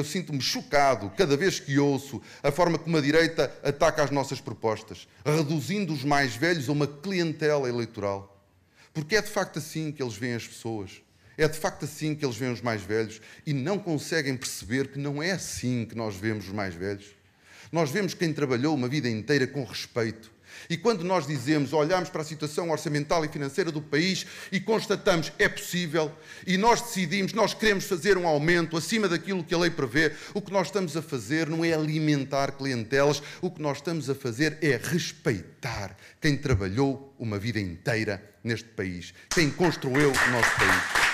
Eu sinto-me chocado cada vez que ouço a forma como a direita ataca as nossas propostas, reduzindo os mais velhos a uma clientela eleitoral. Porque é de facto assim que eles veem as pessoas. É de facto assim que eles veem os mais velhos e não conseguem perceber que não é assim que nós vemos os mais velhos. Nós vemos quem trabalhou uma vida inteira com respeito, e quando nós dizemos, olhamos para a situação orçamental e financeira do país e constatamos é possível, e nós decidimos, nós queremos fazer um aumento acima daquilo que a lei prevê, o que nós estamos a fazer não é alimentar clientelas, o que nós estamos a fazer é respeitar quem trabalhou uma vida inteira neste país, quem construiu o nosso país.